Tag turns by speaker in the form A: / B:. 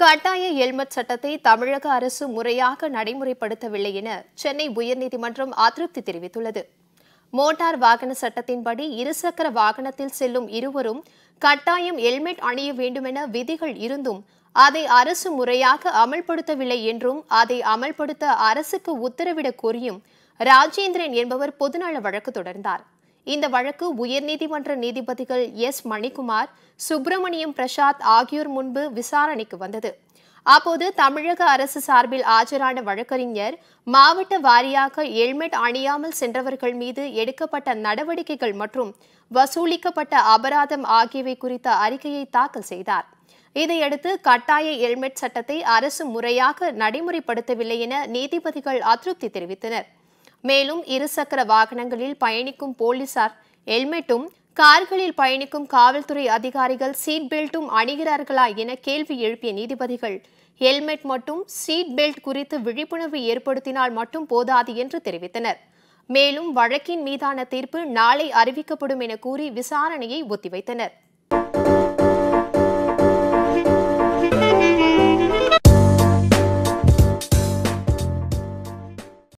A: கட்டாய ஹெல்மெட் சட்டத்தை தமிழக அரசு முறையாக நடைமுறைப்படுத்தவில்லை என சென்னை உயர்நீதிமன்றம் அதிருப்தி தெரிவித்துள்ளது மோட்டார் வாகன சட்டத்தின்படி இருசக்கர வாகனத்தில் செல்லும் இருவரும் கட்டாயம் ஹெல்மெட் அணிய வேண்டுமென விதிகள் இருந்தும் அதை அரசு முறையாக அமல்படுத்தவில்லை என்றும் அதை அமல்படுத்த அரசுக்கு உத்தரவிடக் கோரியும் ராஜேந்திரன் என்பவர் பொதுநல வழக்கு தொடர்ந்தார் இந்த வழக்கு உயர்நீதிமன்ற நீதிபதிகள் எஸ் மணிக்குமார் சுப்பிரமணியம் பிரசாத் ஆகியோர் முன்பு விசாரணைக்கு வந்தது அப்போது தமிழக அரசு சார்பில் ஆஜரான வழக்கறிஞர் மாவட்ட வாரியாக ஹெல்மெட் அணியாமல் சென்றவர்கள் மீது எடுக்கப்பட்ட நடவடிக்கைகள் மற்றும் வசூலிக்கப்பட்ட அபராதம் ஆகியவை குறித்த அறிக்கையை தாக்கல் செய்தார் இதையடுத்து கட்டாய ஹெல்மெட் சட்டத்தை அரசு முறையாக நடைமுறைப்படுத்தவில்லை என நீதிபதிகள் அதிருப்தி தெரிவித்தனர் மேலும் இருசக்கர வாகனங்களில் பயணிக்கும் போலீசார் ஹெல்மெட்டும் கார்களில் பயணிக்கும் காவல்துறை அதிகாரிகள் சீட் பெல்ட்டும் அணிகிறார்களா என கேள்வி எழுப்பிய நீதிபதிகள் ஹெல்மெட் மற்றும் சீட் பெல்ட் குறித்து விழிப்புணர்வு ஏற்படுத்தினால் மட்டும் போதாது என்று தெரிவித்தனர் மேலும் வழக்கின் மீதான தீர்ப்பு நாளை அறிவிக்கப்படும் என கூறி விசாரணையை ஒத்திவைத்தனர்